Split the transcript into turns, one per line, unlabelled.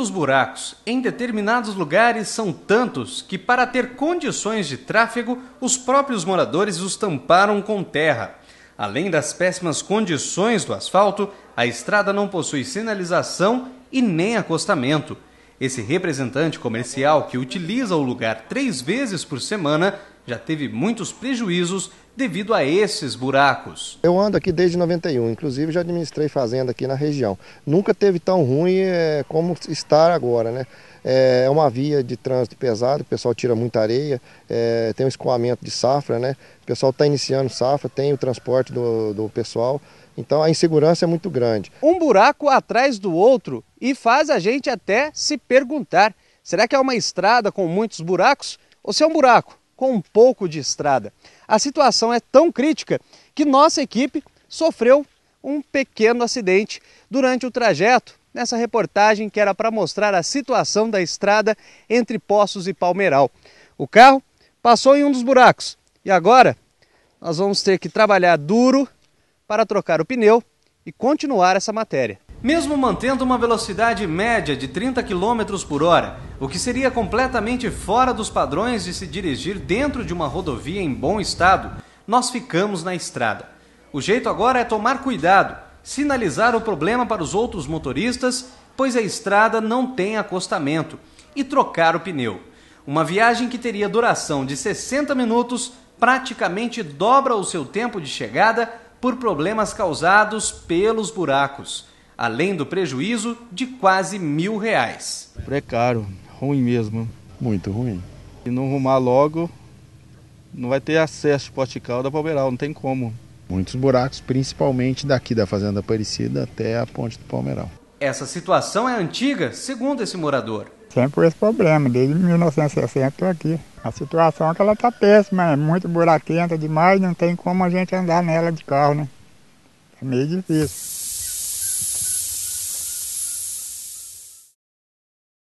muitos buracos em determinados lugares são tantos que, para ter condições de tráfego, os próprios moradores os tamparam com terra. Além das péssimas condições do asfalto, a estrada não possui sinalização e nem acostamento. Esse representante comercial que utiliza o lugar três vezes por semana já teve muitos prejuízos devido a esses buracos.
Eu ando aqui desde 91, inclusive já administrei fazenda aqui na região. Nunca teve tão ruim é, como está agora, né? Eh, é uma via de trânsito pesado, o pessoal tira muita areia, é, tem um escoamento de safra, né? O pessoal está iniciando safra, tem o transporte do, do pessoal. Então a insegurança é muito grande.
Um buraco atrás do outro e faz a gente até se perguntar: será que é uma estrada com muitos buracos ou se é um buraco com um pouco de estrada. A situação é tão crítica que nossa equipe sofreu um pequeno acidente durante o trajeto nessa reportagem que era para mostrar a situação da estrada entre Poços e Palmeiral. O carro passou em um dos buracos e agora nós vamos ter que trabalhar duro para trocar o pneu e continuar essa matéria. Mesmo mantendo uma velocidade média de 30 km por hora, o que seria completamente fora dos padrões de se dirigir dentro de uma rodovia em bom estado, nós ficamos na estrada. O jeito agora é tomar cuidado, sinalizar o problema para os outros motoristas, pois a estrada não tem acostamento, e trocar o pneu. Uma viagem que teria duração de 60 minutos praticamente dobra o seu tempo de chegada por problemas causados pelos buracos, além do prejuízo de quase mil reais. Precário, ruim mesmo.
Muito ruim.
Se não arrumar logo, não vai ter acesso Potical da Palmeiral, não tem como.
Muitos buracos, principalmente daqui da Fazenda Aparecida até a Ponte do Palmeiral.
Essa situação é antiga, segundo esse morador.
Sempre esse problema, desde 1960 aqui. A situação é que ela está péssima, é muito buraquenta demais, não tem como a gente andar nela de carro, né? É meio difícil.